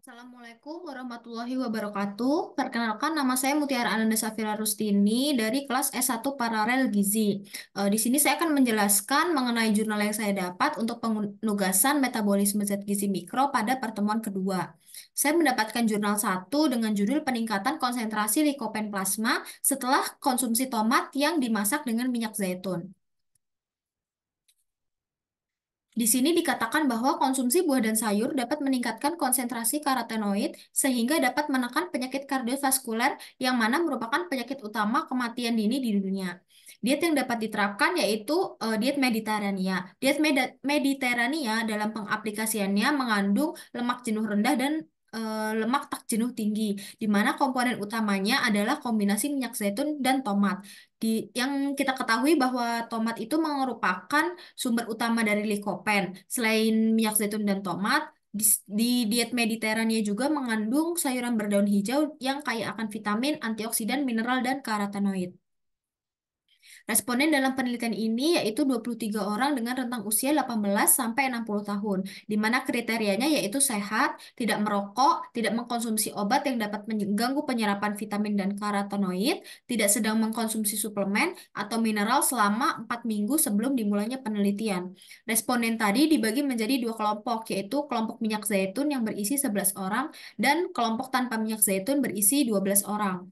Assalamualaikum warahmatullahi wabarakatuh. Perkenalkan nama saya Mutiara Ananda Safira Rustini dari kelas S1 Paralel Gizi. E, di sini saya akan menjelaskan mengenai jurnal yang saya dapat untuk penugasan metabolisme zat gizi mikro pada pertemuan kedua. Saya mendapatkan jurnal 1 dengan judul peningkatan konsentrasi likopen plasma setelah konsumsi tomat yang dimasak dengan minyak zaitun. Di sini dikatakan bahwa konsumsi buah dan sayur dapat meningkatkan konsentrasi karotenoid sehingga dapat menekan penyakit kardiovaskuler yang mana merupakan penyakit utama kematian dini di dunia. Diet yang dapat diterapkan yaitu uh, diet mediterania. Diet med mediterania dalam pengaplikasiannya mengandung lemak jenuh rendah dan Eh, lemak tak jenuh tinggi, di mana komponen utamanya adalah kombinasi minyak zaitun dan tomat. Di, yang kita ketahui bahwa tomat itu merupakan sumber utama dari likopen. Selain minyak zaitun dan tomat, di, di diet mediterania juga mengandung sayuran berdaun hijau yang kaya akan vitamin, antioksidan, mineral, dan karotenoid. Responden dalam penelitian ini yaitu 23 orang dengan rentang usia 18 sampai 60 tahun, di mana kriterianya yaitu sehat, tidak merokok, tidak mengkonsumsi obat yang dapat mengganggu penyerapan vitamin dan karotenoid, tidak sedang mengkonsumsi suplemen atau mineral selama 4 minggu sebelum dimulainya penelitian. Responden tadi dibagi menjadi dua kelompok, yaitu kelompok minyak zaitun yang berisi 11 orang dan kelompok tanpa minyak zaitun berisi 12 orang.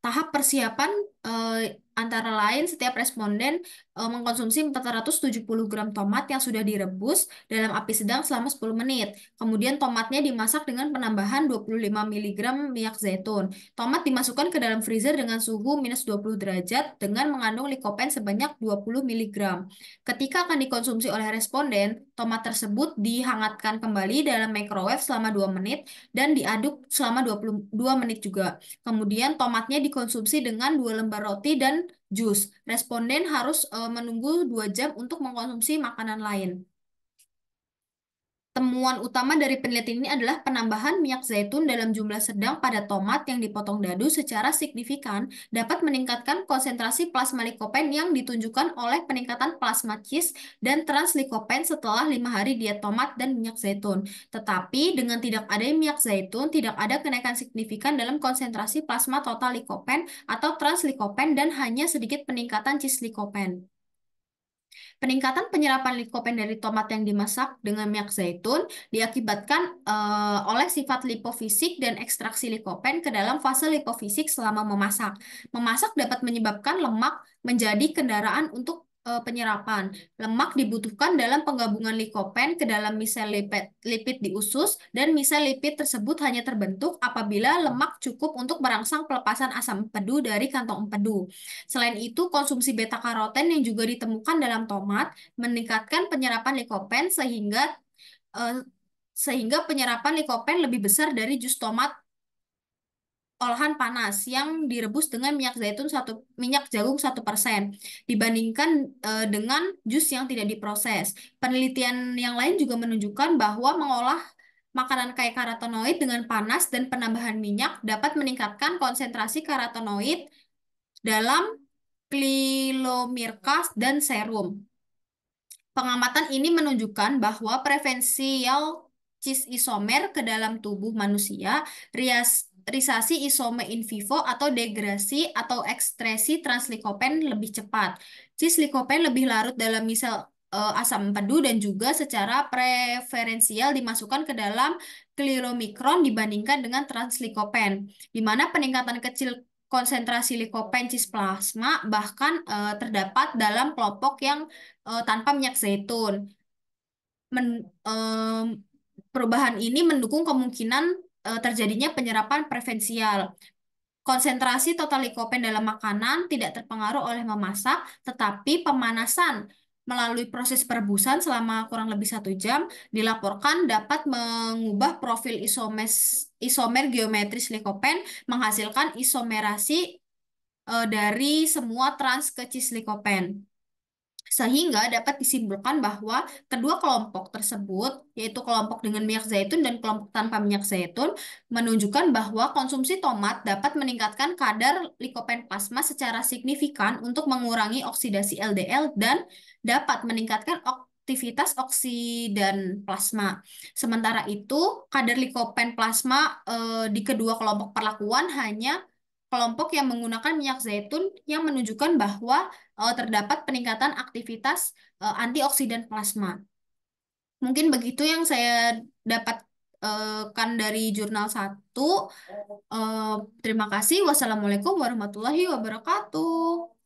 Tahap persiapan eh, Antara lain, setiap responden e, mengkonsumsi 470 gram tomat yang sudah direbus dalam api sedang selama 10 menit. Kemudian tomatnya dimasak dengan penambahan 25 mg minyak zaitun. Tomat dimasukkan ke dalam freezer dengan suhu minus 20 derajat dengan mengandung likopen sebanyak 20 mg. Ketika akan dikonsumsi oleh responden, Tomat tersebut dihangatkan kembali dalam microwave selama 2 menit dan diaduk selama 22 menit juga. Kemudian tomatnya dikonsumsi dengan dua lembar roti dan jus. Responden harus eh, menunggu 2 jam untuk mengkonsumsi makanan lain. Temuan utama dari penelitian ini adalah penambahan minyak zaitun dalam jumlah sedang pada tomat yang dipotong dadu secara signifikan dapat meningkatkan konsentrasi plasma likopen yang ditunjukkan oleh peningkatan plasma cheese dan translikopen setelah lima hari diet tomat dan minyak zaitun. Tetapi dengan tidak ada minyak zaitun, tidak ada kenaikan signifikan dalam konsentrasi plasma total likopen atau translikopen dan hanya sedikit peningkatan cheese likopen. Peningkatan penyerapan likopen dari tomat yang dimasak dengan minyak zaitun diakibatkan uh, oleh sifat lipofisik dan ekstraksi likopen ke dalam fase lipofisik selama memasak. Memasak dapat menyebabkan lemak menjadi kendaraan untuk Eh, penyerapan. Lemak dibutuhkan dalam penggabungan likopen ke dalam misel lipid, lipid di usus dan misel lipid tersebut hanya terbentuk apabila lemak cukup untuk merangsang pelepasan asam empedu dari kantong empedu. Selain itu, konsumsi beta karoten yang juga ditemukan dalam tomat meningkatkan penyerapan likopen sehingga eh, sehingga penyerapan likopen lebih besar dari jus tomat olahan panas yang direbus dengan minyak zaitun satu minyak jagung satu persen dibandingkan e, dengan jus yang tidak diproses. Penelitian yang lain juga menunjukkan bahwa mengolah makanan kaya karotenoid dengan panas dan penambahan minyak dapat meningkatkan konsentrasi karotenoid dalam klilomirkas dan serum. Pengamatan ini menunjukkan bahwa prevensial cis isomer ke dalam tubuh manusia rias Risasi isome in vivo atau degrasi atau ekstresi translikopen lebih cepat. Cislikopen lebih larut dalam misal eh, asam empedu dan juga secara preferensial dimasukkan ke dalam kliromikron dibandingkan dengan translikopen, di mana peningkatan kecil konsentrasi likopen cisplasma bahkan e, terdapat dalam kelompok yang e, tanpa minyak zaitun. Men, e, perubahan ini mendukung kemungkinan Eh, terjadinya penyerapan preferensial. Konsentrasi total likopen dalam makanan tidak terpengaruh oleh memasak, tetapi pemanasan melalui proses perebusan selama kurang lebih satu jam dilaporkan dapat mengubah profil isomes, isomer geometris likopen menghasilkan isomerasi eh, dari semua trans ke cis likopen sehingga dapat disimpulkan bahwa kedua kelompok tersebut, yaitu kelompok dengan minyak zaitun dan kelompok tanpa minyak zaitun, menunjukkan bahwa konsumsi tomat dapat meningkatkan kadar likopen plasma secara signifikan untuk mengurangi oksidasi LDL dan dapat meningkatkan aktivitas oksidan plasma. Sementara itu, kadar likopen plasma eh, di kedua kelompok perlakuan hanya kelompok yang menggunakan minyak zaitun yang menunjukkan bahwa uh, terdapat peningkatan aktivitas uh, antioksidan plasma. Mungkin begitu yang saya dapatkan eh, uh, dari jurnal 1. Uh, terima kasih. Wassalamualaikum warahmatullahi wabarakatuh.